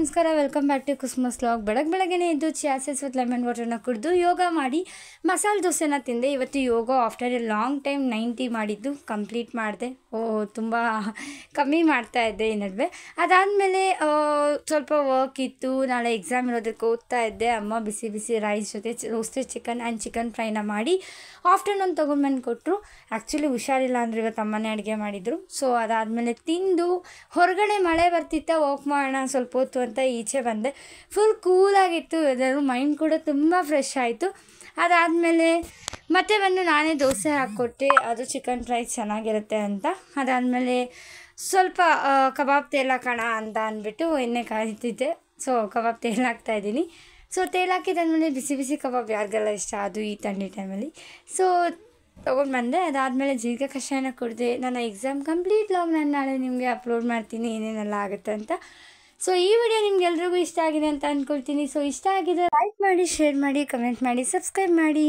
ನಮಸ್ಕಾರ welcome back to Christmas vlog ಬೆಳಗ್ಗೆ ಬೆಳಗ್ಗೆ ಎದ್ದು ಚ್ಯಾಸಸ್ ವಿತ್ ಲೆಮನ್ ವಾಟರ್ನ ಕುಡಿದು ಯೋಗ ಮಾಡಿ ಮಸಾಲೆ ದೋಸೆನ ತಿಂದೆ ಇವತ್ತು yoga after a long time ninety ಮಾಡಿದ್ದು ಕಂಪ್ಲೀಟ್ ಮಾಡಿದೆ ಓ ತುಂಬ ಕಮ್ಮಿ ಮಾಡ್ತಾ ಇದ್ದೆ ಈ ನಡುವೆ ಅದಾದಮೇಲೆ ಸ್ವಲ್ಪ ವರ್ಕ್ ಇತ್ತು ನಾಳೆ ಎಕ್ಸಾಮ್ ಇರೋದಕ್ಕೆ ಓದ್ತಾ ಇದ್ದೆ ಅಮ್ಮ ಬಿಸಿ ಬಿಸಿ ರೈಸ್ ಜೊತೆ ರೋಸ್ಟೆಡ್ ಚಿಕನ್ ಆ್ಯಂಡ್ ಚಿಕನ್ ಫ್ರೈನ ಮಾಡಿ ಆಫ್ಟರ್ನೂನ್ ತೊಗೊಂಡ್ಬಂದು ಕೊಟ್ಟರು ಆ್ಯಕ್ಚುಲಿ ಹುಷಾರಿಲ್ಲ ಅಂದ್ರೆ ಇವತ್ತು ಅಮ್ಮನೇ ಅಡುಗೆ ಮಾಡಿದರು ಸೊ ಅದಾದಮೇಲೆ ತಿಂದು ಹೊರಗಡೆ ಮಳೆ ಬರ್ತಿತ್ತ ವಾಕ್ ಮಾಡೋಣ ಸ್ವಲ್ಪ ಹೊತ್ತು ಅಂತ ಈಚೆ ಬಂದೆ ಫುಲ್ ಕೂಲಾಗಿತ್ತು ವೆದರು ಮೈಂಡ್ ಕೂಡ ತುಂಬ ಫ್ರೆಶ್ ಆಯಿತು ಅದಾದಮೇಲೆ ಮತ್ತು ಬಂದು ನಾನೇ ದೋಸೆ ಹಾಕ್ಕೊಟ್ಟೆ ಅದು ಚಿಕನ್ ಫ್ರೈ ಚೆನ್ನಾಗಿರುತ್ತೆ ಅಂತ ಅದಾದಮೇಲೆ ಸ್ವಲ್ಪ ಕಬಾಬ್ ತೇಲ್ ಹಾಕೋಣ ಅಂತ ಅಂದ್ಬಿಟ್ಟು ಎಣ್ಣೆ ಕಾಯ್ತಿದ್ದೆ ಸೊ ಕಬಾಬ್ ತೇಲ್ ಹಾಕ್ತಾಯಿದ್ದೀನಿ ಸೊ ತೇಲ್ ಮೇಲೆ ಬಿಸಿ ಬಿಸಿ ಕಬಾಬ್ ಯಾರಿಗೆಲ್ಲ ಇಷ್ಟ ಅದು ಈ ಥಂಡಿ ಟೈಮಲ್ಲಿ ಸೊ ತೊಗೊಂಡು ಬಂದೆ ಅದಾದಮೇಲೆ ಜೀರಿಗೆ ಕಷಾಯನ ಕುಡಿದೆ ನನ್ನ ಎಕ್ಸಾಮ್ ಕಂಪ್ಲೀಟ್ ಲಾಗ್ ನಾನು ನಾಳೆ ನಿಮಗೆ ಅಪ್ಲೋಡ್ ಮಾಡ್ತೀನಿ ಏನೇನೆಲ್ಲ ಆಗುತ್ತೆ ಅಂತ ಸೊ ಈ ವಿಡಿಯೋ ನಿಮ್ಗೆಲ್ರಿಗೂ ಇಷ್ಟ ಆಗಿದೆ ಅಂತ ಅಂದ್ಕೊಳ್ತೀನಿ ಸೊ ಇಷ್ಟ ಆಗಿದೆ ಲೈಕ್ ಮಾಡಿ ಶೇರ್ ಮಾಡಿ ಕಮೆಂಟ್ ಮಾಡಿ ಸಬ್ಸ್ಕ್ರೈಬ್ ಮಾಡಿ